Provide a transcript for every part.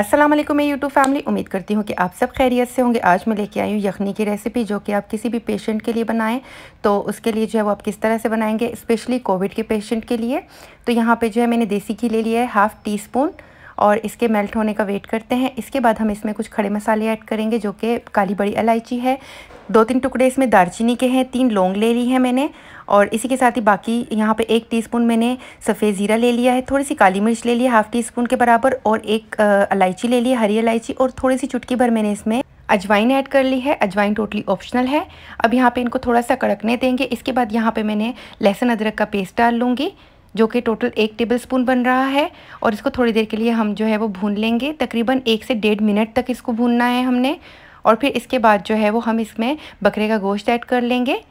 असलम मैं YouTube family उम्मीद करती हूँ कि आप सब खैरियत से होंगे आज मैं लेके आई हूँ यखनी की रेसिपी जो कि आप किसी भी पेशेंट के लिए बनाएं तो उसके लिए जो है वो आप किस तरह से बनाएंगे स्पेशली कोविड के पेशेंट के लिए तो यहाँ पे जो है मैंने देसी घी ले लिया है हाफ़ टी स्पून और इसके मेल्ट होने का वेट करते हैं इसके बाद हम इसमें कुछ खड़े मसाले ऐड करेंगे जो कि काली बड़ी इलायची है दो तीन टुकड़े इसमें दालचीनी के हैं तीन लौंग ले ली है मैंने और इसी के साथ ही बाकी यहाँ पे एक टीस्पून मैंने सफ़ेद ज़ीरा ले लिया है थोड़ी सी काली मिर्च ले ली हाफ़ टी स्पून के बराबर और एक इलायची ले ली हरी इलायची और थोड़ी सी चुटकी भर मैंने इसमें अजवाइन ऐड कर ली है अजवाइन टोटली ऑप्शनल है अब यहाँ पे इनको थोड़ा सा कड़कने देंगे इसके बाद यहाँ पे मैंने लहसुन अदरक का पेस्ट डाल लूँगी जो कि टोटल एक टेबल स्पून बन रहा है और इसको थोड़ी देर के लिए हम जो है वो भून लेंगे तकरीबन एक से डेढ़ मिनट तक इसको भूनना है हमने और फिर इसके बाद जो है वो हम इसमें बकरे का गोश्त ऐड कर लेंगे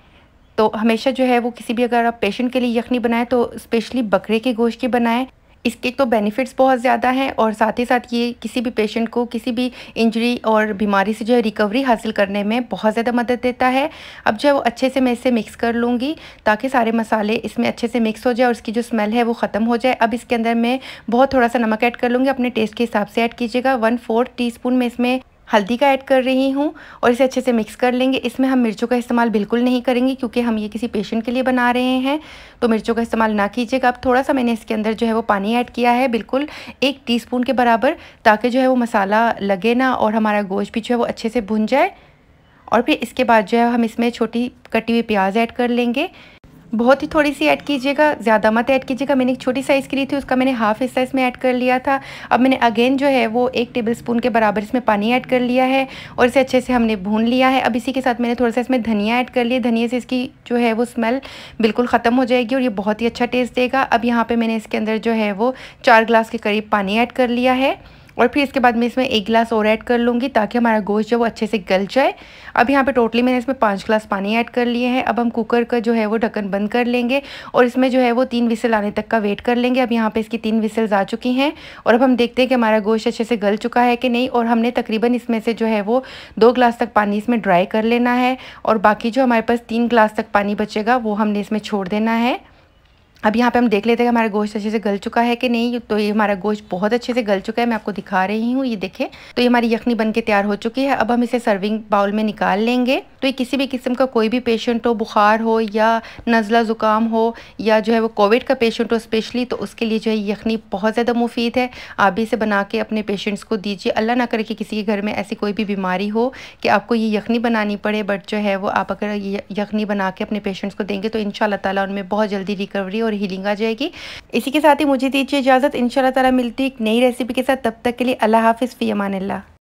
तो हमेशा जो है वो किसी भी अगर आप पेशेंट के लिए यखनी बनाएं तो स्पेशली बकरे के गोश्त की बनाएं इसके तो बेनिफिट्स बहुत ज़्यादा हैं और साथ ही साथ ये किसी भी पेशेंट को किसी भी इंजरी और बीमारी से जो है रिकवरी हासिल करने में बहुत ज़्यादा मदद देता है अब जो है वो अच्छे से मैं इसे मिक्स कर लूँगी ताकि सारे मसाले इसमें अच्छे से मिक्स हो जाए और इसकी जो स्मेल है वो ख़त्म हो जाए अब इसके अंदर मैं बहुत थोड़ा सा नमक ऐड कर लूँगी अपने टेस्ट के हिसाब से ऐड कीजिएगा वन फोर्थ टी मैं इसमें हल्दी का ऐड कर रही हूँ और इसे अच्छे से मिक्स कर लेंगे इसमें हम मिर्चों का इस्तेमाल बिल्कुल नहीं करेंगे क्योंकि हम ये किसी पेशेंट के लिए बना रहे हैं तो मिर्चों का इस्तेमाल ना कीजिएगा अब थोड़ा सा मैंने इसके अंदर जो है वो पानी ऐड किया है बिल्कुल एक टी के बराबर ताकि जो है वो मसाला लगे ना और हमारा गोश्त भी जो है वो अच्छे से भुन जाए और फिर इसके बाद जो है हम इसमें छोटी कटी हुई प्याज ऐड कर लेंगे बहुत ही थोड़ी सी ऐड कीजिएगा ज़्यादा मत ऐड कीजिएगा मैंने एक छोटी साइज़ की ली थी उसका मैंने हाफ हिस्सा इसमें ऐड कर लिया था अब मैंने अगेन जो है वो एक टेबल स्पून के बराबर इसमें पानी ऐड कर लिया है और इसे अच्छे से हमने भून लिया है अब इसी के साथ मैंने थोड़ा सा इसमें धनिया ऐड कर लिया धनिया से इसकी जो है वो स्मेल बिल्कुल ख़त्म हो जाएगी और ये बहुत ही अच्छा टेस्ट देगा अब यहाँ पर मैंने इसके अंदर जो है वो चार ग्लास के करीब पानी ऐड कर लिया है और फिर इसके बाद मैं इसमें एक गिलास और ऐड कर लूँगी ताकि हमारा गोश्त जो वो अच्छे से गल जाए अब यहाँ पे टोटली मैंने इसमें पाँच गिलास पानी ऐड कर लिए हैं अब हम कुकर का जो है वो ढक्कन बंद कर लेंगे और इसमें जो है वो तीन विसल आने तक का वेट कर लेंगे अब यहाँ पे इसकी तीन विसल्स आ चुकी हैं और अब हम देखते हैं कि हमारा गोश्त अच्छे से गल चुका है कि नहीं और हमने तकरीबन इसमें से जो है वो दो गिलास तक पानी इसमें ड्राई कर लेना है और बाकी जो हमारे पास तीन गिलास तक पानी बचेगा वो हमने इसमें छोड़ देना है अब यहाँ पे हम देख लेते हैं हमारा गोश्त अच्छे से गल चुका है कि नहीं तो ये हमारा गोश्त बहुत अच्छे से गल चुका है मैं आपको दिखा रही हूँ ये देखें तो ये हमारी यखनी बन के तैयार हो चुकी है अब हम इसे सर्विंग बाउल में निकाल लेंगे तो ये किसी भी किस्म का कोई भी पेशेंट हो बुखार हो या नज़ला ज़ुकाम हो या जो है वो कोविड का पेशेंट हो स्पेशली तो उसके लिए जो है यखनी बहुत ज़्यादा मुफीद है आप भी इसे बना के अपने पेशेंट्स को दीजिए अल्लाह ना करे कि किसी के घर में ऐसी कोई भी बीमारी हो कि आपको ये यखनी बनानी पड़े बट जो है वो आप अगर ये यखनी बना के अपने पेशेंट्स को देंगे तो इन तला उनमें बहुत जल्दी रिकवरी और हीलिंग आ जाएगी इसी के साथ ही मुझे दीजिए इजाज़त इन शाला मिलती एक नई रेसिपी के साथ तब तक के लिए अल्लाह हाफिज़ फ़ी अमान